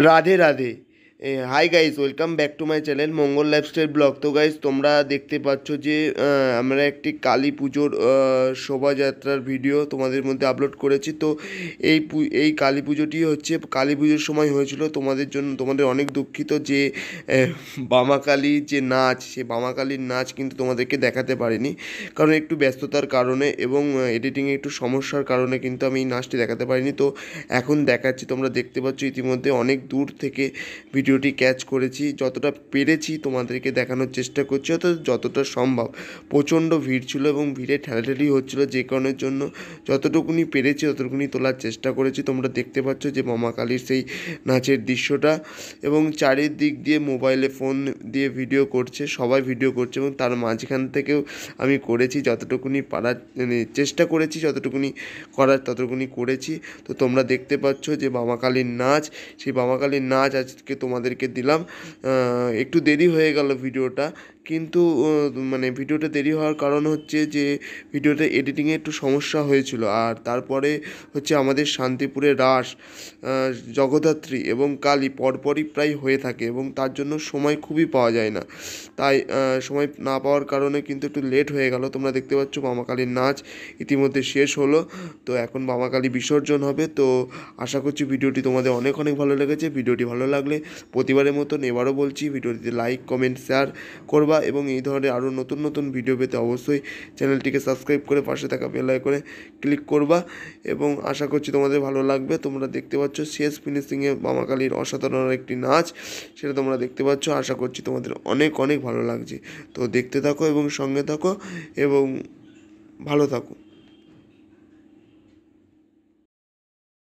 Radhe Radhe hi guys welcome back to my channel Mangal lifestyle vlog তো guys তোমরা দেখতে পাচ্ছ যে আমরা একটি কালী পুজোর শোভাযাত্রার ভিডিও তোমাদের মধ্যে আপলোড করেছি তো এই এই কালী পুজোটি হচ্ছে কালী পুজোর সময় হয়েছিল তোমাদের জন্য তোমাদের অনেক দুঃখিত যে বামাকালী যে নাচ সে বামাকালীর নাচ কিন্তু তোমাদেরকে দেখাতে পারিনি কারণ একটু ব্যস্ততার কারণে এবং এডিটিংয়ে একটু সমস্যার কারণে কিন্তু আমি এই নাচটি দেখাতে পারিনি তো এখন দেখাচ্ছি তোমরা দেখতে পাচ্ছ ইতিমধ্যে অনেক দূর থেকে ভিডিও ভিডিওটি ক্যাচ করেছি যতটা পেরেছি তোমাদেরকে দেখানোর চেষ্টা করছি অর্থাৎ যতটা সম্ভব প্রচণ্ড ভিড় ছিল এবং ভিড়ে ঠেলাঠেলি হচ্ছিলো যে কারণের জন্য যতটুকুনি পেরেছি ততটুকুনি তোলার চেষ্টা করেছি তোমরা দেখতে পাচ্ছ যে মামা কালীর সেই নাচের দৃশ্যটা এবং চারিদিক দিয়ে মোবাইলে ফোন দিয়ে ভিডিও করছে সবাই ভিডিও করছে এবং তার মাঝখান থেকেও আমি করেছি যতটুকুনি পারার মানে চেষ্টা করেছি যতটুকুনি করার ততটুকুনি করেছি তো তোমরা দেখতে পাচ্ছ যে কালীর নাচ সেই বামাকালীর নাচ আজকে তোমার তোমাদেরকে দিলাম একটু দেরি হয়ে গেল ভিডিওটা কিন্তু মানে ভিডিওটা দেরি হওয়ার কারণ হচ্ছে যে ভিডিওটা এডিটিংয়ে একটু সমস্যা হয়েছিল আর তারপরে হচ্ছে আমাদের শান্তিপুরে রাস জগদ্ধাত্রী এবং কালী পরপরই প্রায় হয়ে থাকে এবং তার জন্য সময় খুবই পাওয়া যায় না তাই সময় না পাওয়ার কারণে কিন্তু একটু লেট হয়ে গেল তোমরা দেখতে পাচ্ছ বামাকালীর নাচ ইতিমধ্যে শেষ হলো তো এখন বামাকালী বিসর্জন হবে তো আশা করছি ভিডিওটি তোমাদের অনেক অনেক ভালো লেগেছে ভিডিওটি ভালো লাগলে প্রতিবারের মতন এবারও বলছি ভিডিওটিতে লাইক কমেন্ট শেয়ার করবা এবং এই ধরনের আরও নতুন নতুন ভিডিও পেতে অবশ্যই চ্যানেলটিকে সাবস্ক্রাইব করে পাশে থাকা করে ক্লিক করবা এবং আশা করছি তোমাদের ভালো লাগবে তোমরা দেখতে পাচ্ছ শেষ ফিনিশিংয়ে মামাকালীর অসাধারণ একটি নাচ সেটা তোমরা দেখতে পাচ্ছ আশা করছি তোমাদের অনেক অনেক ভালো লাগছে তো দেখতে থাকো এবং সঙ্গে থাকো এবং ভালো থাকো